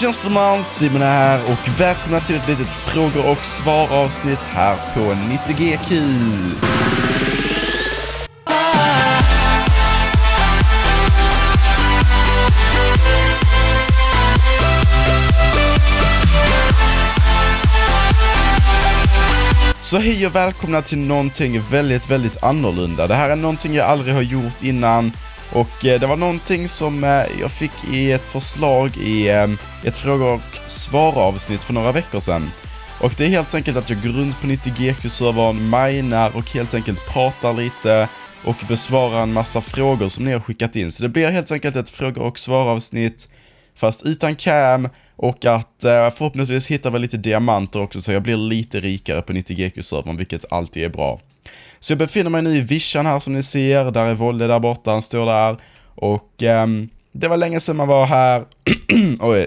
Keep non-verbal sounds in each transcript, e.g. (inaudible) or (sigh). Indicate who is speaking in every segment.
Speaker 1: Känns Simon här och välkomna till ett litet frågor och svar avsnitt här på 90GQ. Så hej och välkomna till någonting väldigt, väldigt annorlunda. Det här är någonting jag aldrig har gjort innan. Och eh, det var någonting som eh, jag fick i ett förslag i ehm, ett fråga och svar-avsnitt för några veckor sedan. Och det är helt enkelt att jag går runt på 90GQ-servern, minar och helt enkelt pratar lite och besvarar en massa frågor som ni har skickat in. Så det blir helt enkelt ett fråga och svar-avsnitt fast utan cam och att eh, förhoppningsvis hittar vi lite diamanter också så jag blir lite rikare på 90GQ-servern vilket alltid är bra. Så jag befinner mig nu i vischan här som ni ser, där är Volle där borta, han står där. Och um, det var länge sedan man var här, (clears throat) oj,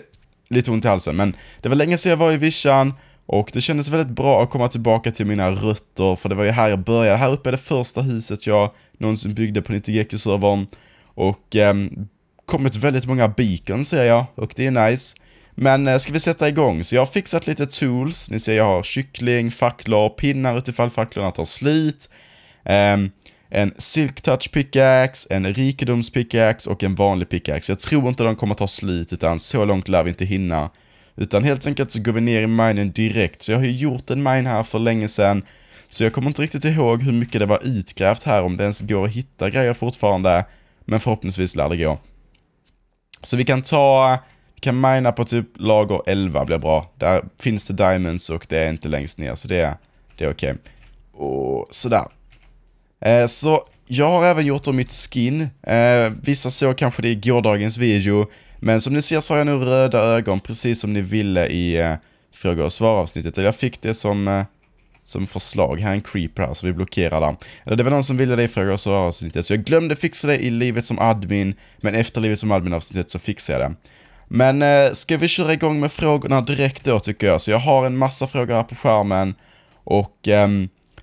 Speaker 1: lite ont i halsen, men det var länge sedan jag var i vischan. Och det kändes väldigt bra att komma tillbaka till mina rötter, för det var ju här jag började. Här uppe är det första huset jag någonsin byggde på 90 servern Och um, kommit väldigt många beacons ser jag, och det är nice. Men eh, ska vi sätta igång? Så jag har fixat lite tools. Ni ser jag har kyckling, facklor, pinnar utifall facklorna tar slit. Ehm, en Silk Touch pickaxe, en Rikedoms pickaxe och en vanlig pickaxe. Jag tror inte de kommer ta slit utan så långt lär vi inte hinna. Utan helt enkelt så går vi ner i minen direkt. Så jag har ju gjort en mine här för länge sedan. Så jag kommer inte riktigt ihåg hur mycket det var utgrävt här, om det ens går att hitta grejer fortfarande. Men förhoppningsvis lär det gå. Så vi kan ta kan mina på typ lager 11 blir bra. Där finns det diamonds och det är inte längst ner, så det är, det är okej. Okay. Och sådär. Eh, så jag har även gjort om mitt skin. Eh, vissa såg kanske det i gårdagens video, men som ni ser så har jag nu röda ögon, precis som ni ville i eh, fråga och svar-avsnittet. Jag fick det som, eh, som förslag. Här är en creeper här, så vi blockerar den. Eller det var någon som ville det i fråga och svar-avsnittet, så jag glömde fixa det i livet som admin, men efter livet som admin-avsnittet så fixade jag det. Men eh, ska vi köra igång med frågorna direkt då tycker jag. Så jag har en massa frågor här på skärmen och eh,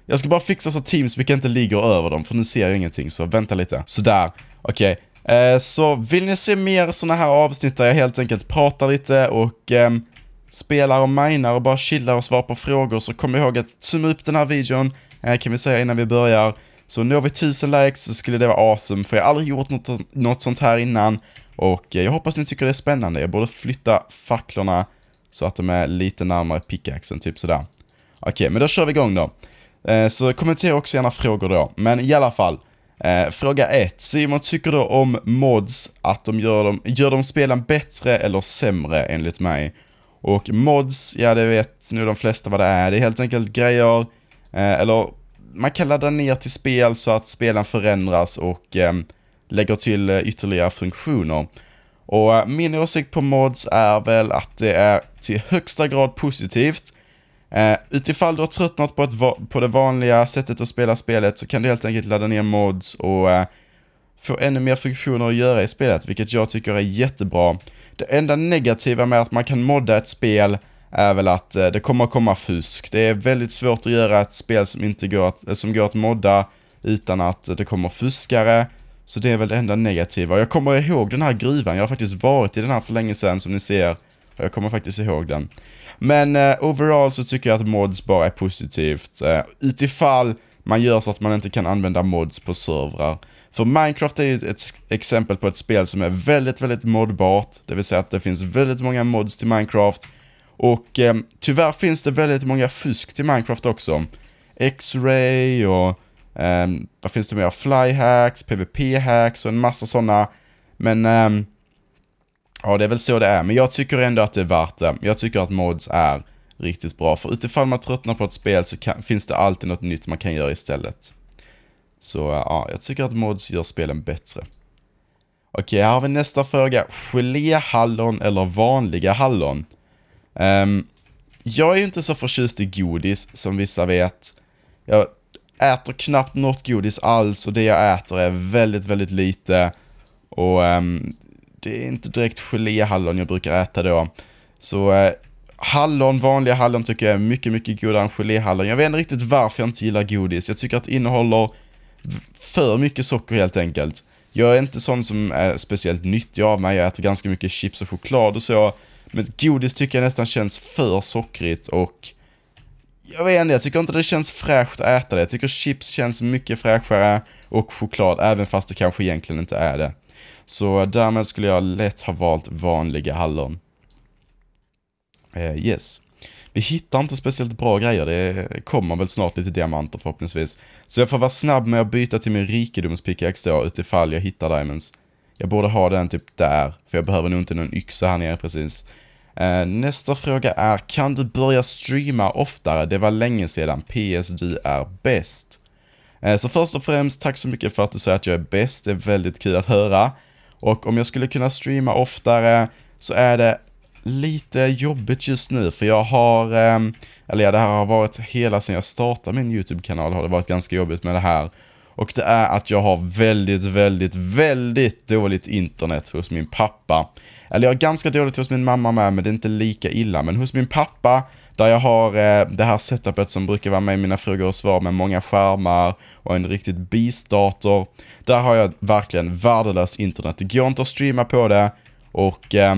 Speaker 1: jag ska bara fixa så Teamspeak inte ligger över dem för nu ser jag ingenting så vänta lite. Sådär, okej. Okay. Eh, så vill ni se mer sådana här avsnitt där jag helt enkelt pratar lite och eh, spelar och minar och bara chillar och svarar på frågor så kom ihåg att zooma upp den här videon eh, kan vi säga innan vi börjar. Så når vi 1000 likes så skulle det vara awesome för jag har aldrig gjort något, något sånt här innan och eh, jag hoppas ni tycker det är spännande. Jag borde flytta facklorna så att de är lite närmare pickaxen, typ sådär. Okej, okay, men då kör vi igång då. Eh, så kommentera också gärna frågor då. Men i alla fall. Eh, fråga 1. Simon tycker då om mods att de gör, dem, gör de spelen bättre eller sämre enligt mig? Och mods, ja det vet nu de flesta vad det är. Det är helt enkelt grejer, eller man kan ladda ner till spel så att spelen förändras och eh, lägger till eh, ytterligare funktioner. Och eh, min åsikt på mods är väl att det är till högsta grad positivt. Uh, utifall du har tröttnat på, va- på det vanliga sättet att spela spelet så kan du helt enkelt ladda ner mods och uh, få ännu mer funktioner att göra i spelet, vilket jag tycker är jättebra. Det enda negativa med att man kan modda ett spel är väl att uh, det kommer komma fusk. Det är väldigt svårt att göra ett spel som inte går att, som går att modda utan att det kommer fuskare så det är väl det enda negativa. Jag kommer ihåg den här gruvan, jag har faktiskt varit i den här för länge sedan som ni ser. Jag kommer faktiskt ihåg den. Men eh, overall så tycker jag att mods bara är positivt. Eh, utifall man gör så att man inte kan använda mods på servrar. För Minecraft är ju ett exempel på ett spel som är väldigt, väldigt modbart. Det vill säga att det finns väldigt många mods till Minecraft. Och eh, tyvärr finns det väldigt många fusk till Minecraft också. X-ray och Um, vad finns det mer? Flyhacks, PVP-hacks och en massa sådana. Men um, ja, det är väl så det är. Men jag tycker ändå att det är värt det. Jag tycker att mods är riktigt bra. För utifall man tröttnar på ett spel så kan, finns det alltid något nytt man kan göra istället. Så eh, ja, jag tycker att mods gör spelen bättre. Okej, här har vi nästa fråga. Geléhallon eller vanliga hallon? Um, jag är inte så förtjust i godis som vissa vet. Jag äter knappt något godis alls och det jag äter är väldigt, väldigt lite. Och um, det är inte direkt geléhallon jag brukar äta då. Så uh, hallon, vanliga hallon tycker jag är mycket, mycket godare än geléhallon. Jag vet inte riktigt varför jag inte gillar godis. Jag tycker att det innehåller för mycket socker helt enkelt. Jag är inte sån som är speciellt nyttig av mig. Jag äter ganska mycket chips och choklad och så. Men godis tycker jag nästan känns för sockrigt och jag vet inte, jag tycker inte det känns fräscht att äta det. Jag tycker chips känns mycket fräschare och choklad, även fast det kanske egentligen inte är det. Så därmed skulle jag lätt ha valt vanliga hallon. Eh, yes. Vi hittar inte speciellt bra grejer, det kommer väl snart lite diamanter förhoppningsvis. Så jag får vara snabb med att byta till min rikedomspickaxe då, utifall jag hittar diamonds. Jag borde ha den typ där, för jag behöver nog inte någon yxa här nere precis. Eh, nästa fråga är, kan du börja streama oftare? Det var länge sedan. PS, du är bäst. Eh, så först och främst, tack så mycket för att du säger att jag är bäst. Det är väldigt kul att höra. Och om jag skulle kunna streama oftare så är det lite jobbigt just nu, för jag har, ehm, eller ja, det här har varit hela sedan jag startade min YouTube-kanal har det varit ganska jobbigt med det här. Och det är att jag har väldigt, väldigt, väldigt dåligt internet hos min pappa. Eller jag har ganska dåligt hos min mamma med, men det är inte lika illa. Men hos min pappa, där jag har eh, det här setupet som brukar vara med i mina frågor och svar med många skärmar och en riktigt bisdator. Där har jag verkligen värdelös internet. Det går inte att streama på det och eh,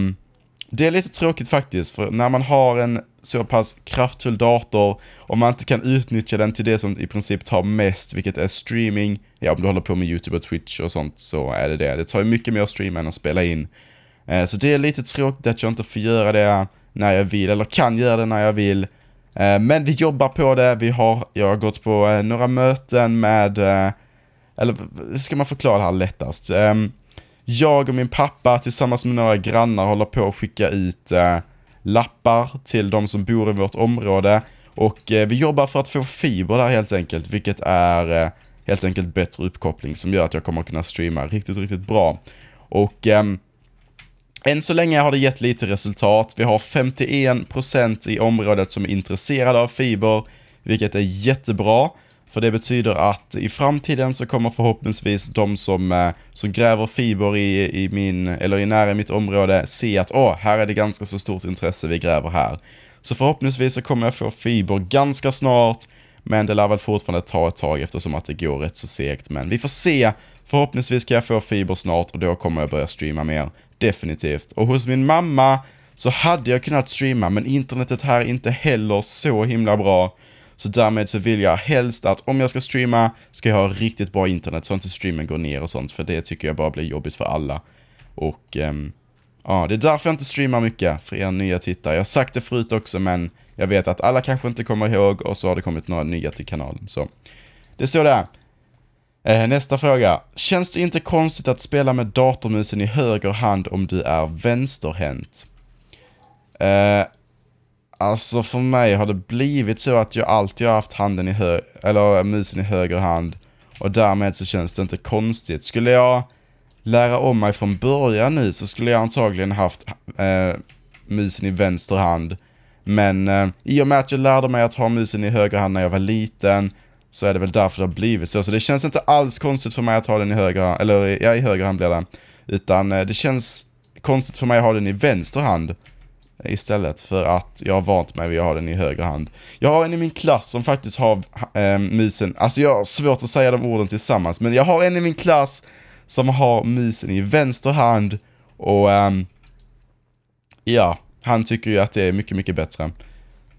Speaker 1: det är lite tråkigt faktiskt, för när man har en så pass kraftfull dator och man inte kan utnyttja den till det som i princip tar mest, vilket är streaming. Ja, om du håller på med YouTube och Twitch och sånt så är det det. Det tar ju mycket mer att streama än att spela in. Eh, så det är lite tråkigt att jag inte får göra det när jag vill, eller kan göra det när jag vill. Eh, men vi jobbar på det, vi har, jag har gått på eh, några möten med, eller hur ska man förklara det här lättast? Ehm, jag och min pappa tillsammans med några grannar håller på att skicka ut lappar till de som bor i vårt område. Och eh, vi jobbar för att få fiber där helt enkelt, vilket är eh, helt enkelt bättre uppkoppling som gör att jag kommer kunna streama riktigt, riktigt bra. Och ehm, än så länge har det gett lite resultat. Vi har 51% i området som är intresserade av fiber, vilket är jättebra. För det betyder att i framtiden så kommer förhoppningsvis de som, eh, som gräver fiber i, i min, eller i nära mitt område se att åh, här är det ganska så stort intresse, vi gräver här. Så förhoppningsvis så kommer jag få fiber ganska snart, men det lär väl fortfarande ta ett tag eftersom att det går rätt så segt. Men vi får se. Förhoppningsvis kan jag få fiber snart och då kommer jag börja streama mer. Definitivt. Och hos min mamma så hade jag kunnat streama, men internetet här är inte heller så himla bra. Så därmed så vill jag helst att om jag ska streama ska jag ha riktigt bra internet så inte streamen går ner och sånt. För det tycker jag bara blir jobbigt för alla. Och um, ja, det är därför jag inte streamar mycket för er nya tittare. Jag har sagt det förut också men jag vet att alla kanske inte kommer ihåg och så har det kommit några nya till kanalen. Så det är så det är. Eh, nästa fråga. Känns det inte konstigt att spela med datormusen i höger hand om du är vänsterhänt? Eh, Alltså för mig har det blivit så att jag alltid har haft handen i hö eller eh, musen i höger hand och därmed så känns det inte konstigt. Skulle jag lära om mig från början nu så skulle jag antagligen haft eh, musen i vänster hand. Men eh, i och med att jag lärde mig att ha musen i höger hand när jag var liten så är det väl därför det har blivit så. Så det känns inte alls konstigt för mig att ha den i höger hand, eller ja, i höger hand blir det. Utan eh, det känns konstigt för mig att ha den i vänster hand istället för att jag har vant mig vid att ha den i höger hand. Jag har en i min klass som faktiskt har eh, musen, alltså jag har svårt att säga de orden tillsammans, men jag har en i min klass som har musen i vänster hand och eh, ja, han tycker ju att det är mycket, mycket bättre.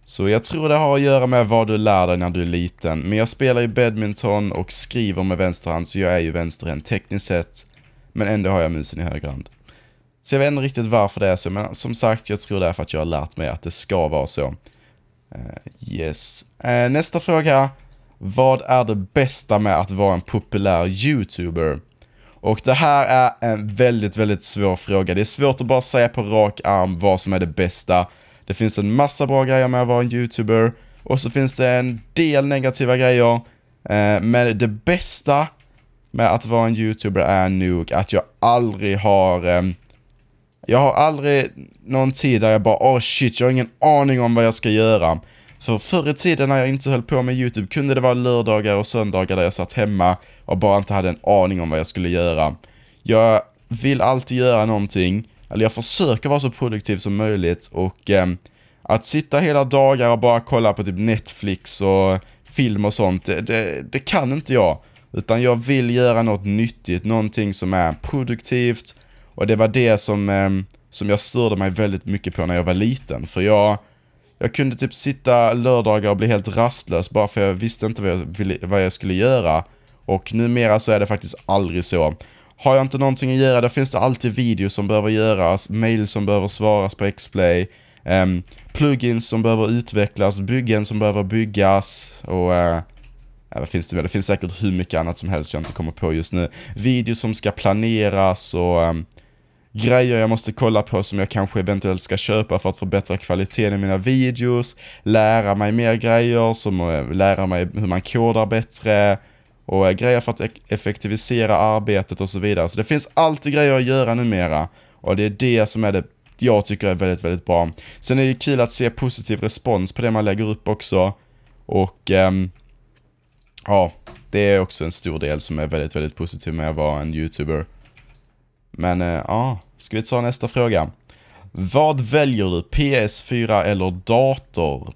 Speaker 1: Så jag tror det har att göra med vad du lär dig när du är liten, men jag spelar ju badminton och skriver med vänster hand, så jag är ju vänsterhänt tekniskt sett, men ändå har jag musen i höger hand. Så jag vet inte riktigt varför det är så, men som sagt, jag tror det är för att jag har lärt mig att det ska vara så. Uh, yes. Uh, nästa fråga. Vad är det bästa med att vara en populär YouTuber? Och det här är en väldigt, väldigt svår fråga. Det är svårt att bara säga på rak arm vad som är det bästa. Det finns en massa bra grejer med att vara en YouTuber och så finns det en del negativa grejer. Uh, men det bästa med att vara en YouTuber är nog att jag aldrig har um, jag har aldrig någon tid där jag bara, åh oh shit, jag har ingen aning om vad jag ska göra. För förr i tiden när jag inte höll på med YouTube kunde det vara lördagar och söndagar där jag satt hemma och bara inte hade en aning om vad jag skulle göra. Jag vill alltid göra någonting, eller jag försöker vara så produktiv som möjligt och eh, att sitta hela dagar och bara kolla på typ Netflix och film och sånt, det, det, det kan inte jag. Utan jag vill göra något nyttigt, någonting som är produktivt, och det var det som, ehm, som jag störde mig väldigt mycket på när jag var liten. För jag, jag kunde typ sitta lördagar och bli helt rastlös bara för jag visste inte vad jag, ville, vad jag skulle göra. Och numera så är det faktiskt aldrig så. Har jag inte någonting att göra, då finns det alltid videos som behöver göras, mail som behöver svaras på Xplay, um, plugins som behöver utvecklas, byggen som behöver byggas och uh, ja, vad finns det mer? Det finns säkert hur mycket annat som helst jag inte kommer på just nu. Videos som ska planeras och um, grejer jag måste kolla på som jag kanske eventuellt ska köpa för att förbättra kvaliteten i mina videos, lära mig mer grejer, som eh, lära mig hur man kodar bättre och eh, grejer för att effektivisera arbetet och så vidare. Så det finns alltid grejer att göra numera och det är det som är det jag tycker är väldigt, väldigt bra. Sen är det kul att se positiv respons på det man lägger upp också och ähm, ja, det är också en stor del som är väldigt, väldigt positiv med att vara en YouTuber. Men eh, ja, ska vi ta nästa fråga. Vad väljer du, PS4 eller dator?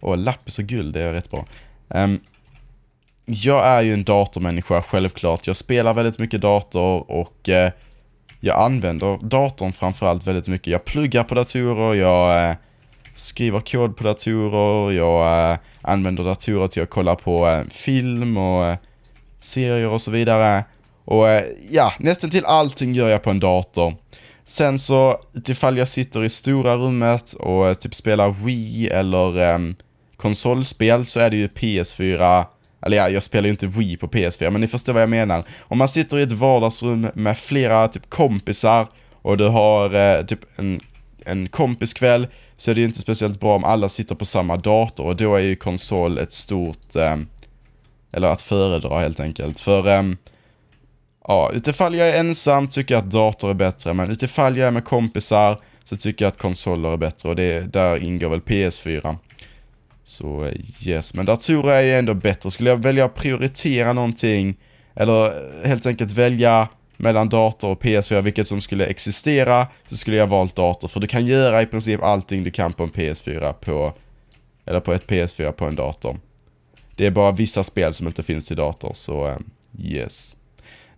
Speaker 1: Och lappis och guld, det är rätt bra. Um, jag är ju en datormänniska, självklart. Jag spelar väldigt mycket dator och eh, jag använder datorn framförallt väldigt mycket. Jag pluggar på datorer, jag eh, skriver kod på datorer, jag eh, använder datorer till att kolla på eh, film och eh, serier och så vidare. Och eh, ja, nästan till allting gör jag på en dator. Sen så, utifall jag sitter i stora rummet och eh, typ spelar Wii eller um, konsolspel så är det ju PS4, eller ja, jag spelar ju inte Wii på PS4, men ni förstår vad jag menar. Om man sitter i ett vardagsrum med flera typ kompisar och du har eh, typ en, en kompiskväll så är det ju inte speciellt bra om alla sitter på samma dator och då är ju konsol ett stort, eh, eller att föredra helt enkelt. För eh, ja, utifall jag är ensam tycker jag att dator är bättre, men utifall jag är med kompisar så tycker jag att konsoler är bättre och det, där ingår väl PS4. Så yes, men datorer är ju ändå bättre. Skulle jag välja att prioritera någonting eller helt enkelt välja mellan dator och PS4, vilket som skulle existera, så skulle jag valt dator. För du kan göra i princip allting du kan på en PS4 på, eller på ett PS4 på en dator. Det är bara vissa spel som inte finns till dator, så eh, yes.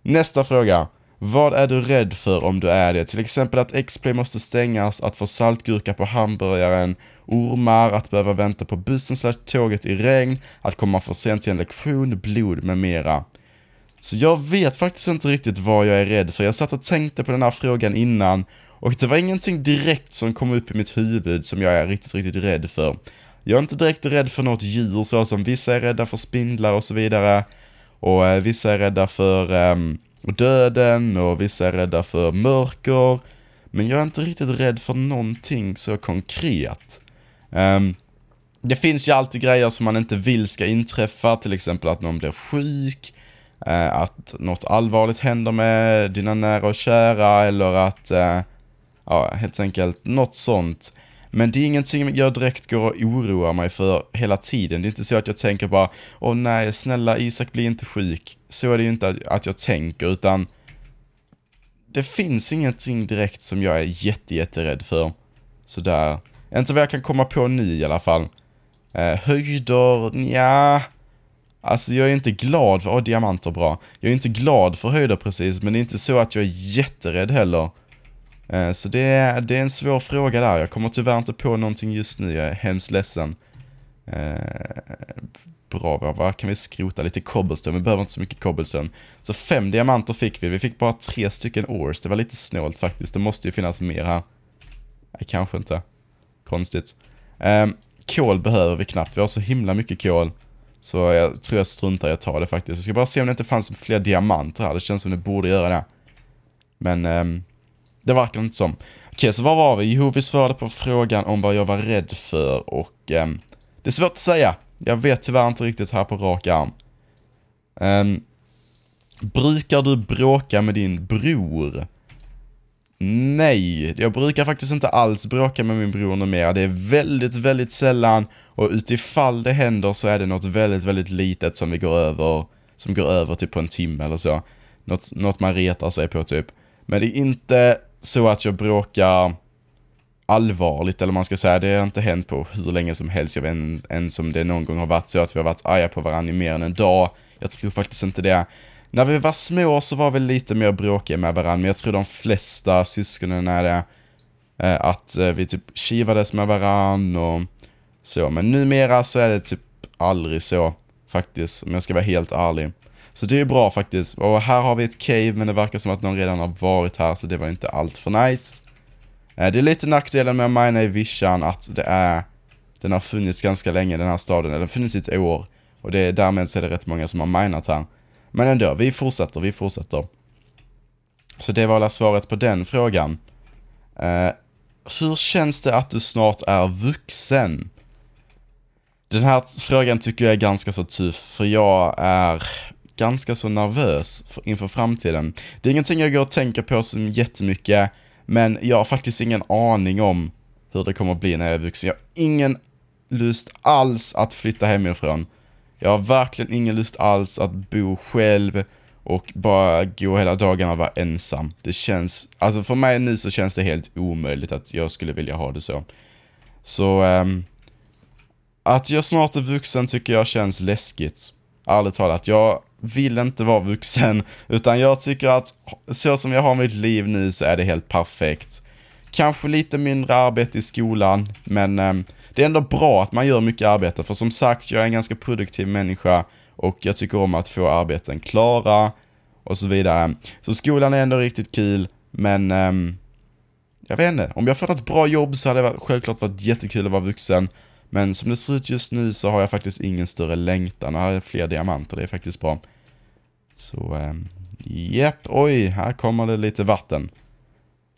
Speaker 1: Nästa fråga. Vad är du rädd för om du är det? Till exempel att X-Play måste stängas, att få saltgurka på hamburgaren, ormar, att behöva vänta på bussen slash tåget i regn, att komma för sent till en lektion, blod med mera. Så jag vet faktiskt inte riktigt vad jag är rädd för. Jag satt och tänkte på den här frågan innan och det var ingenting direkt som kom upp i mitt huvud som jag är riktigt, riktigt rädd för. Jag är inte direkt rädd för något djur så som vissa är rädda för spindlar och så vidare. Och eh, vissa är rädda för eh, döden och vissa är rädda för mörker. Men jag är inte riktigt rädd för någonting så konkret. Um, det finns ju alltid grejer som man inte vill ska inträffa, till exempel att någon blir sjuk, eh, att något allvarligt händer med dina nära och kära eller att, eh, ja helt enkelt något sånt. Men det är ingenting jag direkt går och oroar mig för hela tiden. Det är inte så att jag tänker bara, åh nej, snälla Isak bli inte sjuk. Så är det ju inte att jag tänker, utan det finns ingenting direkt som jag är jätte, jätterädd för. Sådär. Inte vad jag kan komma på nu i alla fall. Eh, höjder, ja. Alltså jag är inte glad för, åh oh, diamanter bra. Jag är inte glad för höjder precis, men det är inte så att jag är jätterädd heller. Eh, så det är, det är en svår fråga där. Jag kommer tyvärr inte på någonting just nu. Jag är hemskt ledsen. Eh, bra, vad Kan vi skrota lite cobblestone? Vi behöver inte så mycket cobblestone. Så fem diamanter fick vi. Vi fick bara tre stycken ores. Det var lite snålt faktiskt. Det måste ju finnas mer här. Nej, kanske inte. Konstigt. Ehm, kol behöver vi knappt. Vi har så himla mycket kol. Så jag tror jag struntar i att ta det faktiskt. Jag ska bara se om det inte fanns fler diamanter här. Det känns som det borde göra det. Men... Ehm, det verkar inte som. Okej, så var var vi? Jo, vi svarade på frågan om vad jag var rädd för och eh, det är svårt att säga. Jag vet tyvärr inte riktigt här på rak arm. Eh, brukar du bråka med din bror? Nej, jag brukar faktiskt inte alls bråka med min bror numera. Det är väldigt, väldigt sällan och utifall det händer så är det något väldigt, väldigt litet som vi går över, som går över typ på en timme eller så. Något, något man retar sig på typ. Men det är inte så att jag bråkar allvarligt, eller man ska säga, det har inte hänt på hur länge som helst. Jag vet inte ens om det någon gång har varit så att vi har varit arga på varandra i mer än en dag. Jag tror faktiskt inte det. När vi var små så var vi lite mer bråkiga med varandra, men jag tror de flesta syskonen är det. Eh, att eh, vi typ kivades med varandra och så, men numera så är det typ aldrig så faktiskt, om jag ska vara helt ärlig. Så det är bra faktiskt. Och här har vi ett cave, men det verkar som att någon redan har varit här, så det var inte allt för nice. Eh, det är lite nackdelen med att mina i vischan att det är, den har funnits ganska länge den här staden, den har funnits i ett år. Och det är, därmed så är det rätt många som har minat här. Men ändå, vi fortsätter, vi fortsätter. Så det var alla svaret på den frågan. Eh, hur känns det att du snart är vuxen? Den här frågan tycker jag är ganska så tuff, för jag är ganska så nervös för, inför framtiden. Det är ingenting jag går och tänker på så jättemycket, men jag har faktiskt ingen aning om hur det kommer att bli när jag är vuxen. Jag har ingen lust alls att flytta hemifrån. Jag har verkligen ingen lust alls att bo själv och bara gå hela dagarna och vara ensam. Det känns, alltså för mig nu så känns det helt omöjligt att jag skulle vilja ha det så. Så, ähm, att jag snart är vuxen tycker jag känns läskigt. Ärligt talat, jag vill inte vara vuxen, utan jag tycker att så som jag har mitt liv nu så är det helt perfekt. Kanske lite mindre arbete i skolan, men eh, det är ändå bra att man gör mycket arbete, för som sagt, jag är en ganska produktiv människa och jag tycker om att få arbeten klara och så vidare. Så skolan är ändå riktigt kul, men eh, jag vet inte, om jag fått ett bra jobb så hade det självklart varit jättekul att vara vuxen, men som det ser ut just nu så har jag faktiskt ingen större längtan. Jag har fler diamanter, det är faktiskt bra. Så, ehm, japp, eh, oj, här kommer det lite vatten.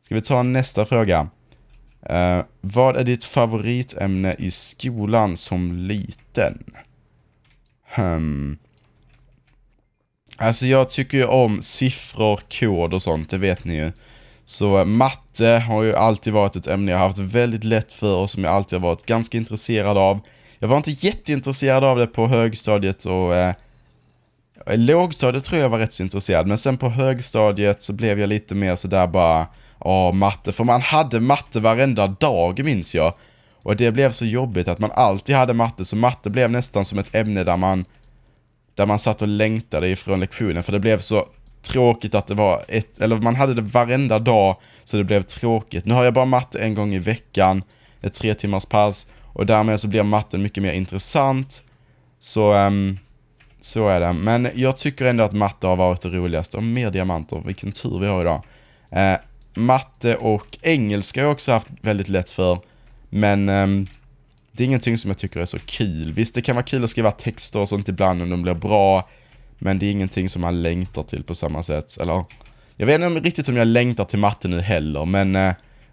Speaker 1: Ska vi ta nästa fråga? Eh, vad är ditt favoritämne i skolan som liten? Hmm. Alltså jag tycker ju om siffror, kod och sånt, det vet ni ju. Så eh, matte har ju alltid varit ett ämne jag haft väldigt lätt för och som jag alltid har varit ganska intresserad av. Jag var inte jätteintresserad av det på högstadiet och eh, lågstadiet tror jag var rätt så intresserad, men sen på högstadiet så blev jag lite mer sådär bara, ja matte, för man hade matte varenda dag minns jag. Och det blev så jobbigt att man alltid hade matte, så matte blev nästan som ett ämne där man där man satt och längtade ifrån lektionen, för det blev så tråkigt att det var ett, eller man hade det varenda dag så det blev tråkigt. Nu har jag bara matte en gång i veckan, ett tre timmars pass och därmed så blir matten mycket mer intressant. Så, um, så är det. Men jag tycker ändå att matte har varit det roligaste och mer diamanter, vilken tur vi har idag. Uh, matte och engelska har jag också haft väldigt lätt för, men um, det är ingenting som jag tycker är så kul. Visst, det kan vara kul att skriva texter och sånt ibland om de blir bra, men det är ingenting som man längtar till på samma sätt. Eller, jag vet inte om riktigt som jag längtar till matte nu heller, men eh,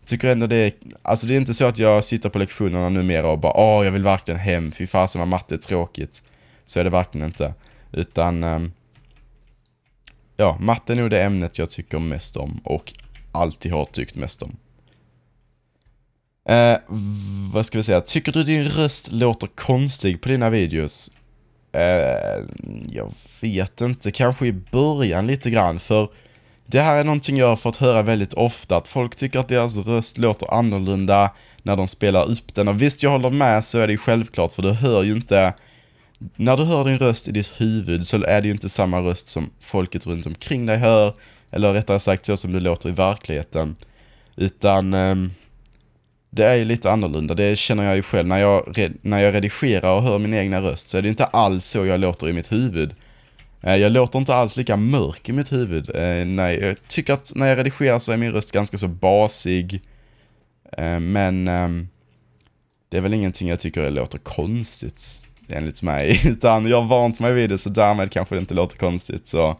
Speaker 1: jag tycker ändå det är, alltså det är inte så att jag sitter på lektionerna numera och bara åh, jag vill verkligen hem, fy fasen vad matte är tråkigt. Så är det verkligen inte. Utan, ehm, ja, matte är nog det ämnet jag tycker mest om och alltid har tyckt mest om. Eh, vad ska vi säga? Tycker du din röst låter konstig på dina videos? Eh, jag vet inte, kanske i början lite grann, för det här är någonting jag har fått höra väldigt ofta, att folk tycker att deras röst låter annorlunda när de spelar upp den. Och visst, jag håller med, så är det ju självklart, för du hör ju inte... När du hör din röst i ditt huvud så är det ju inte samma röst som folket runt omkring dig hör, eller rättare sagt så som du låter i verkligheten. Utan... Eh, det är ju lite annorlunda. Det känner jag ju själv. När jag, när jag redigerar och hör min egna röst så är det inte alls så jag låter i mitt huvud. Eh, jag låter inte alls lika mörk i mitt huvud. Eh, Nej, jag tycker att när jag redigerar så är min röst ganska så basig. Eh, men ehm, det är väl ingenting jag tycker låter konstigt enligt mig. (laughs) Utan jag har vant mig vid det så därmed kanske det inte låter konstigt. Så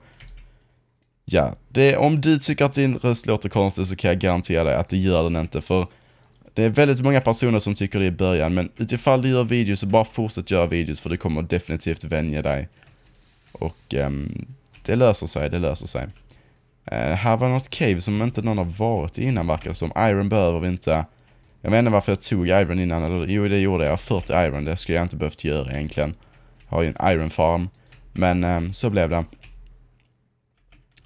Speaker 1: ja, det, om du tycker att din röst låter konstigt så kan jag garantera dig att det gör den inte. För det är väldigt många personer som tycker det i början, men utifall du gör videos så bara fortsätt göra videos för du kommer definitivt vänja dig. Och um, det löser sig, det löser sig. Uh, här var något cave som inte någon har varit i innan verkar det som. Iron behöver vi inte. Jag vet inte varför jag tog Iron innan, eller jo det gjorde jag, 40 Iron, det skulle jag inte behövt göra egentligen. Jag har ju en Iron farm, men um, så blev det.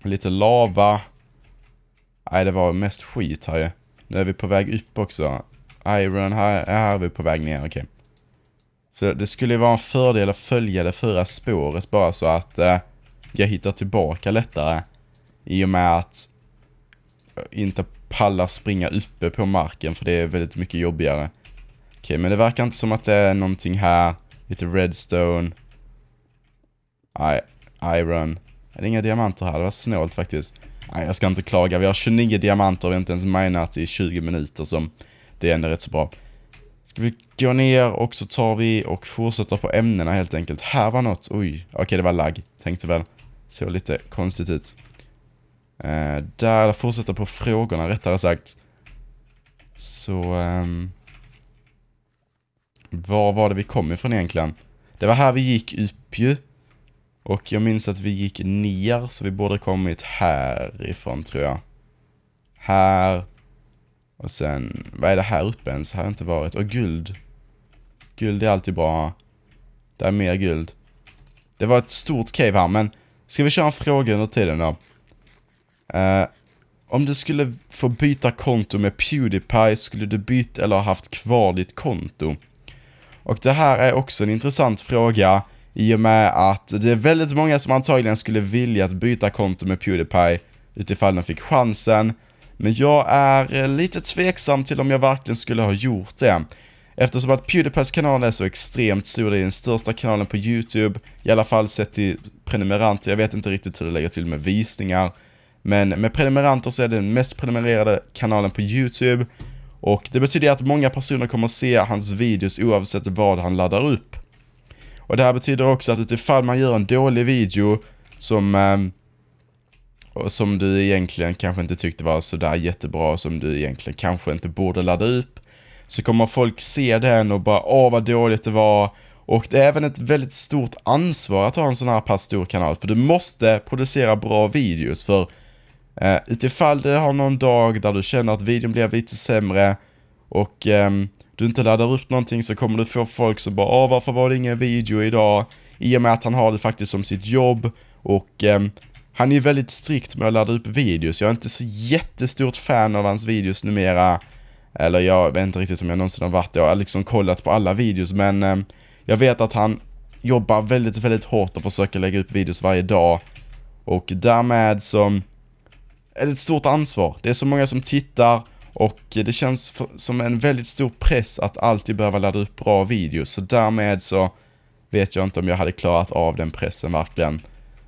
Speaker 1: Lite lava. Nej, det var mest skit här ju. Nu är vi på väg upp också. Iron, här, här är vi på väg ner, okej. Okay. Så det skulle ju vara en fördel att följa det förra spåret bara så att eh, jag hittar tillbaka lättare. I och med att eh, inte palla springa uppe på marken för det är väldigt mycket jobbigare. Okej, okay, men det verkar inte som att det är någonting här. Lite redstone. I iron. Är det inga diamanter här? Det var snålt faktiskt. Nej, jag ska inte klaga. Vi har 29 diamanter och vi har inte ens minat i 20 minuter som det är ändå rätt så bra. Ska vi gå ner och så tar vi och fortsätter på ämnena helt enkelt. Här var något. Oj, okej det var lagg. Tänkte väl. Såg lite konstigt ut. Eh, där fortsätter på frågorna rättare sagt. Så... Um, var var det vi kom ifrån egentligen? Det var här vi gick upp ju. Och jag minns att vi gick ner, så vi borde kommit härifrån tror jag. Här. Och sen, vad är det här uppe ens? Här har inte varit. Och guld. Guld är alltid bra. Där är mer guld. Det var ett stort cave här, men ska vi köra en fråga under tiden då? Uh, om du skulle få byta konto med Pewdiepie, skulle du byta eller haft kvar ditt konto? Och det här är också en intressant fråga. I och med att det är väldigt många som antagligen skulle vilja att byta konto med Pewdiepie utifall de fick chansen. Men jag är eh, lite tveksam till om jag verkligen skulle ha gjort det. Eftersom att Pewdiepies kanal är så extremt stor, det är den största kanalen på YouTube, i alla fall sett till prenumeranter, jag vet inte riktigt hur det lägger till med visningar. Men med prenumeranter så är det den mest prenumererade kanalen på YouTube. Och det betyder att många personer kommer se hans videos oavsett vad han laddar upp. Och det här betyder också att utifall man gör en dålig video som eh, som du egentligen kanske inte tyckte var sådär jättebra, som du egentligen kanske inte borde ladda upp. Så kommer folk se den och bara åh vad dåligt det var. Och det är även ett väldigt stort ansvar att ha en sån här pass stor kanal, för du måste producera bra videos för Uh, utifall du har någon dag där du känner att videon blev lite sämre och um, du inte laddar upp någonting så kommer du få folk som bara Åh, varför var det ingen video idag? I och med att han har det faktiskt som sitt jobb och eh, han är väldigt strikt med att ladda upp videos. Jag är inte så jättestort fan av hans videos numera. Eller jag vet inte riktigt om jag någonsin har varit det. Jag har liksom kollat på alla videos men eh, jag vet att han jobbar väldigt, väldigt hårt och försöker lägga upp videos varje dag. Och därmed så är det ett stort ansvar. Det är så många som tittar och det känns som en väldigt stor press att alltid behöva ladda upp bra videos, så därmed så vet jag inte om jag hade klarat av den pressen verkligen.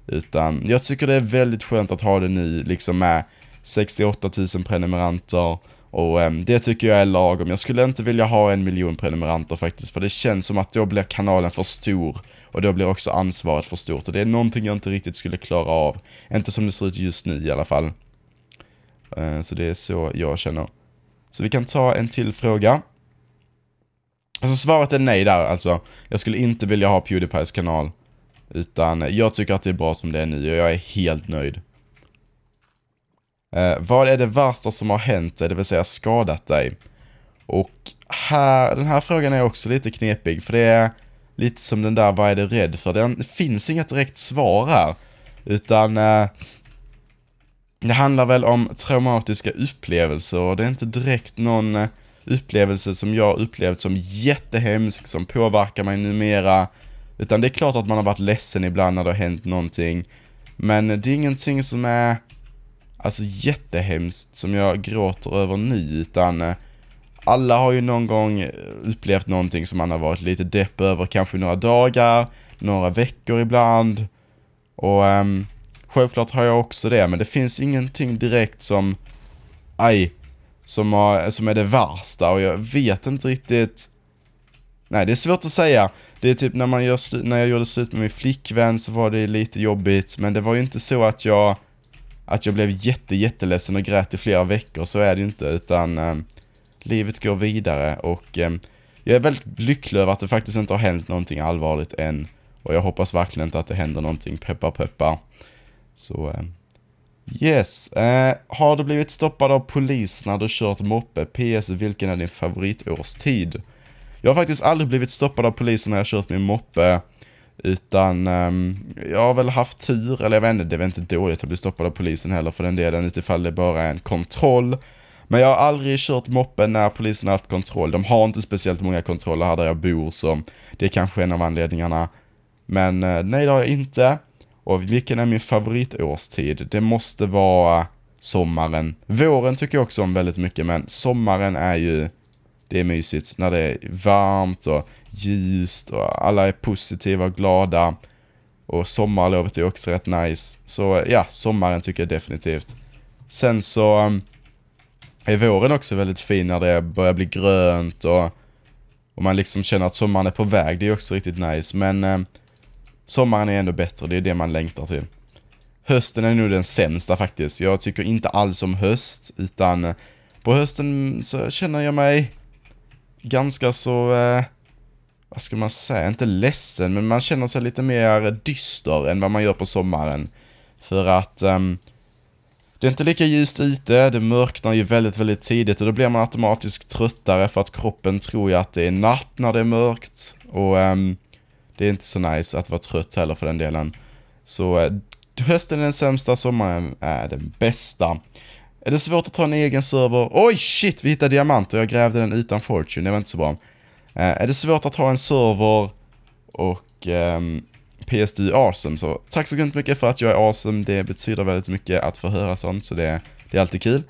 Speaker 1: Utan jag tycker det är väldigt skönt att ha det nu, liksom med 68 000 prenumeranter och äm, ehm, det tycker jag är lagom. Jag skulle inte vilja ha en miljon prenumeranter faktiskt, för det känns som att då blir kanalen för stor och då blir också ansvaret för stort och det är någonting jag inte riktigt skulle klara av. Inte som det ser ut just nu i alla fall. Eh, så det är så jag känner. Så vi kan ta en till fråga. Alltså svaret är nej där alltså. Jag skulle inte vilja ha Pewdiepies kanal. Utan jag tycker att det är bra som det är nu och jag är helt nöjd. Eh, vad är det värsta som har hänt dig, det vill säga skadat dig? Och här, den här frågan är också lite knepig för det är lite som den där vad är du rädd för? det finns inget direkt svar här. Utan eh, det handlar väl om traumatiska upplevelser och det är inte direkt någon eh, upplevelse som jag upplevt som jättehemsk, som påverkar mig numera. Utan det är klart att man har varit ledsen ibland när det har hänt någonting. Men eh, det är ingenting som är alltså jättehemskt som jag gråter över nu, utan eh, alla har ju någon gång upplevt någonting som man har varit lite depp över, kanske några dagar, några veckor ibland. Och um, Självklart har jag också det, men det finns ingenting direkt som, aj, som, har, som är det värsta och jag vet inte riktigt. Nej, det är svårt att säga. Det är typ när, man gör när jag gjorde slut med min flickvän så var det lite jobbigt, men det var ju inte så att jag, att jag blev jätte, jätteledsen och grät i flera veckor, så är det inte, utan eh, livet går vidare och eh, jag är väldigt lycklig över att det faktiskt inte har hänt någonting allvarligt än och jag hoppas verkligen inte att det händer någonting, peppar peppar. Så, eh, yes. Eh, har du blivit stoppad av polis när du kört moppe? PS, vilken är din favoritårstid? Jag har faktiskt aldrig blivit stoppad av polisen när jag kört min moppe. Utan um, jag har väl haft tur, eller jag vet inte, det är väl inte dåligt att bli stoppad av polisen heller för den delen utifall det bara är en kontroll. Men jag har aldrig kört moppen när polisen har haft kontroll. De har inte speciellt många kontroller här där jag bor så det är kanske en av anledningarna. Men eh, nej, det har jag inte. Och vilken är min favoritårstid? Det måste vara sommaren. Våren tycker jag också om väldigt mycket, men sommaren är ju, det är mysigt när det är varmt och ljust och alla är positiva och glada. Och sommarlovet är också rätt nice. Så ja, sommaren tycker jag definitivt. Sen så um, är våren också väldigt fin när det börjar bli grönt och, och man liksom känner att sommaren är på väg. Det är också riktigt nice. Men um, Sommaren är ändå bättre, det är det man längtar till. Hösten är nog den sämsta faktiskt. Jag tycker inte alls om höst, utan eh, på hösten så känner jag mig ganska så, eh, vad ska man säga, inte ledsen, men man känner sig lite mer dyster än vad man gör på sommaren. För att eh, det är inte lika ljust ute, det mörknar ju väldigt, väldigt tidigt och då blir man automatiskt tröttare för att kroppen tror ju att det är natt när det är mörkt. Och um, det är inte så nice att vara trött heller för den delen. Så eh, hösten är den sämsta, sommaren är den bästa. Är det svårt att ta en egen server? Oj shit, vi hittade diamanter, jag grävde den utan fortune, det var inte så bra. Eh, är det svårt att ha en server och um, ehm, PSDU är awesome, så tack så grymt mycket för att jag är awesome, det betyder väldigt mycket att få höra sånt, så det, det är alltid kul.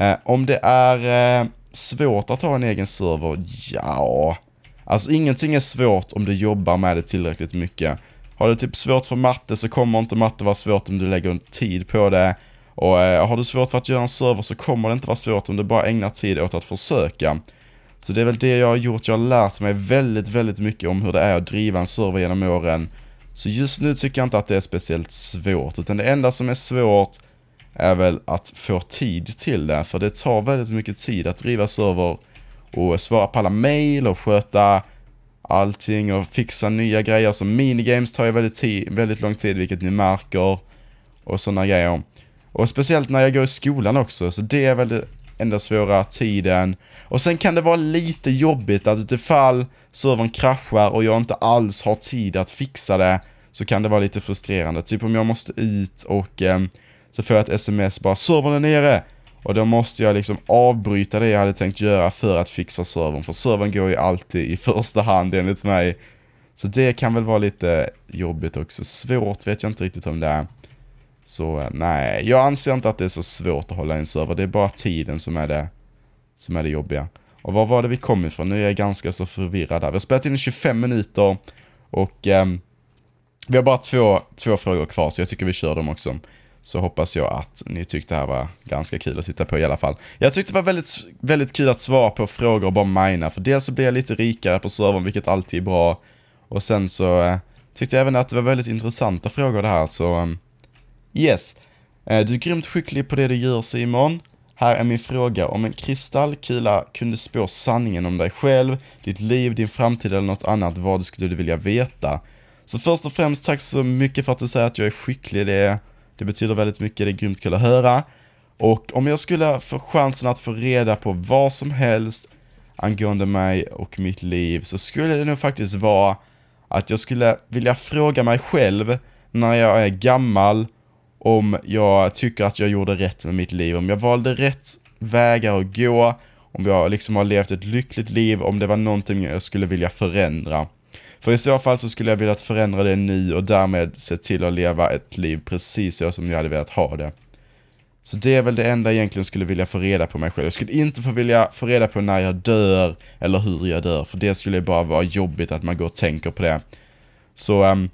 Speaker 1: Uh, om det är uh, svårt att ha en egen server? Ja, Alltså ingenting är svårt om du jobbar med det tillräckligt mycket. Har du typ svårt för matte så kommer inte matte vara svårt om du lägger en tid på det. Och eh, har du svårt för att göra en server så kommer det inte vara svårt om du bara ägnar tid åt att försöka. Så det är väl det jag har gjort, jag har lärt mig väldigt, väldigt mycket om hur det är att driva en server genom åren. Så just nu tycker jag inte att det är speciellt svårt, utan det enda som är svårt är väl att få tid till det, för det tar väldigt mycket tid att driva server och svara på alla mail och sköta allting och fixa nya grejer. Så minigames tar ju väldigt, väldigt lång tid, vilket ni märker. Och sådana grejer. Och speciellt när jag går i skolan också, så det är väl det enda svåra tiden. Och sen kan det vara lite jobbigt att utifall servern kraschar och jag inte alls har tid att fixa det, så kan det vara lite frustrerande. Typ om jag måste ut och eh, så får jag ett sms bara “servern är nere” Och då måste jag liksom avbryta det jag hade tänkt göra för att fixa servern, för servern går ju alltid i (laughs) första hand enligt mig. Så det kan väl vara lite jobbigt också. Svårt vet jag inte riktigt om det är. Så eh, nej, jag anser inte att det är så svårt att hålla en server. Det är bara tiden som är det, som är det jobbiga. Och var var det vi kom ifrån? Nu är jag ganska så förvirrad där. Vi har spelat in i 25 minuter och eh, vi har bara två, två frågor kvar så jag tycker vi kör dem också så hoppas jag att ni tyckte det här var ganska kul att titta på i alla fall. Jag tyckte det var väldigt, väldigt kul att svara på frågor och bara mina, för dels så blir jag lite rikare på servern, vilket alltid är bra. Och sen så eh, tyckte jag även att det var väldigt intressanta frågor det här, så eh, yes. Eh, du är grymt skicklig på det du gör Simon. Här är min fråga. Om en kristallkula kunde spå sanningen om dig själv, ditt liv, din framtid eller något annat, vad skulle du vilja veta? Så först och främst, tack så mycket för att du säger att jag är skicklig. Det det betyder väldigt mycket, det är grymt kul att höra. Och om jag skulle få chansen att få reda på vad som helst angående mig och mitt liv så skulle det nog faktiskt vara att jag skulle vilja fråga mig själv när jag är gammal om jag tycker att jag gjorde rätt med mitt liv, om jag valde rätt vägar att gå, om jag liksom har levt ett lyckligt liv, om det var någonting jag skulle vilja förändra. För i så fall så skulle jag vilja förändra det nu och därmed se till att leva ett liv precis så som jag hade velat ha det. Så det är väl det enda jag egentligen skulle vilja få reda på mig själv. Jag skulle inte få vilja få reda på när jag dör eller hur jag dör, för det skulle bara vara jobbigt att man går och tänker på det. Så um,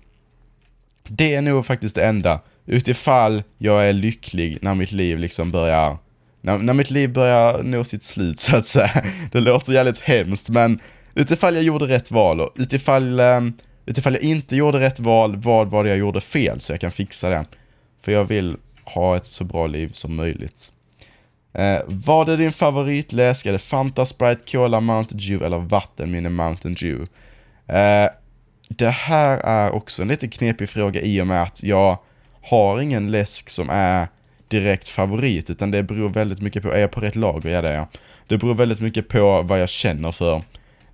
Speaker 1: det är nog faktiskt det enda. Utifall jag är lycklig när mitt liv liksom börjar när, när, mitt liv börjar nå sitt slut (laughs) så att säga. Det låter jävligt hemskt men Utifall jag gjorde rätt val och utifall, ehm, utifall jag inte gjorde rätt val, vad var det jag gjorde fel så jag kan fixa det. För jag vill ha ett så bra liv som möjligt. Eh, vad är din favoritläsk? Är det Fanta, Sprite, Cola, Mountain Dew eller vatten med Mountain Dew? Eh, det här är också en lite knepig fråga i och med att jag har ingen läsk som är direkt favorit, utan det beror väldigt mycket på, är jag på rätt lager? Ja det är jag? Det beror väldigt mycket på vad jag känner för.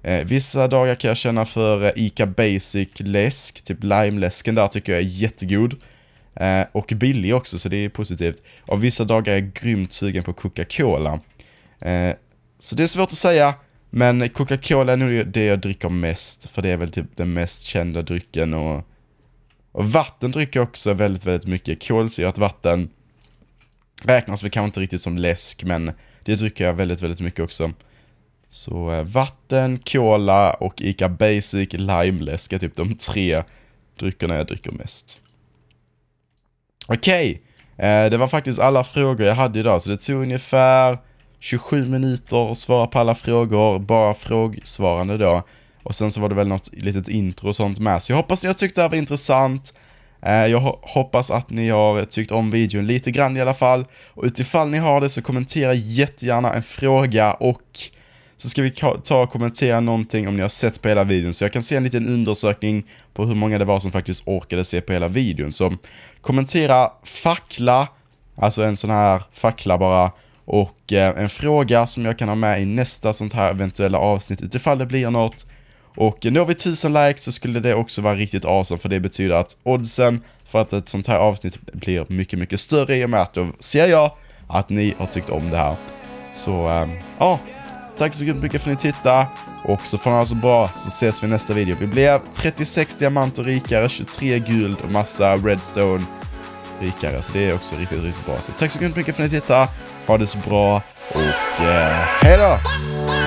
Speaker 1: Eh, vissa dagar kan jag känna för eh, ICA Basic läsk, typ limeläsken där tycker jag är jättegod. Eh, och billig också, så det är positivt. Och vissa dagar är jag grymt sugen på Coca-Cola. Eh, så det är svårt att säga, men Coca-Cola är nog det jag dricker mest, för det är väl typ den mest kända drycken och, och vatten dricker jag också väldigt, väldigt mycket. Kolsyrat vatten räknas väl kanske inte riktigt som läsk, men det dricker jag väldigt, väldigt mycket också. Så eh, vatten, cola och ICA Basic limeläsk är typ de tre dryckerna jag dricker mest. Okej, okay. Eh, det var faktiskt alla frågor jag hade idag, så det tog ungefär 27 minuter att svara på alla frågor, bara frågsvarande då. Och sen så var det väl något litet intro och sånt med, så jag hoppas ni har tyckt det här var intressant. Eh, jag hoppas att ni har tyckt om videon lite grann i alla fall. Och utifall ni har det så kommentera jättegärna en fråga och så ska vi ta och kommentera någonting om ni har sett på hela videon. Så jag kan se en liten undersökning på hur många det var som faktiskt orkade se på hela videon. Så kommentera fackla, alltså en sån här fackla bara, och eh, en fråga som jag kan ha med i nästa sånt här eventuella avsnitt utifall det blir något. Och når vi 1000 likes så skulle det också vara riktigt awesome för det betyder att oddsen för att ett sånt här avsnitt blir mycket, mycket större i och med att då ser jag att ni har tyckt om det här. Så, eh, ja, äh, ah, Tack så mycket för att ni tittade. Och så får ni ha så bra, så ses vi i nästa video. Vi blev 36 diamanter rikare, 23 guld och massa redstone rikare. Så det är också riktigt, riktigt bra. Så tack så mycket för att ni tittade. Ha det så bra och eh, hej då!